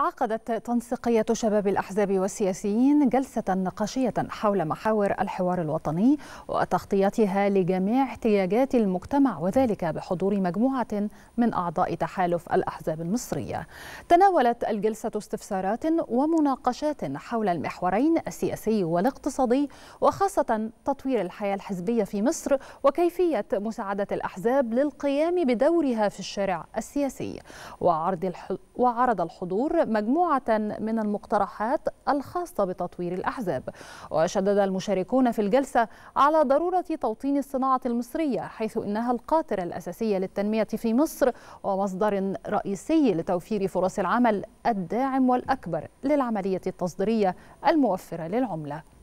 عقدت تنسيقية شباب الأحزاب والسياسيين جلسة نقاشية حول محاور الحوار الوطني وتغطيتها لجميع احتياجات المجتمع وذلك بحضور مجموعة من أعضاء تحالف الأحزاب المصرية. تناولت الجلسة استفسارات ومناقشات حول المحورين السياسي والاقتصادي وخاصة تطوير الحياة الحزبية في مصر وكيفية مساعدة الأحزاب للقيام بدورها في الشارع السياسي. وعرض الحضور مجموعة من المقترحات الخاصة بتطوير الأحزاب وشدد المشاركون في الجلسة على ضرورة توطين الصناعة المصرية حيث إنها القاطرة الأساسية للتنمية في مصر ومصدر رئيسي لتوفير فرص العمل الداعم والأكبر للعملية التصديرية الموفرة للعملة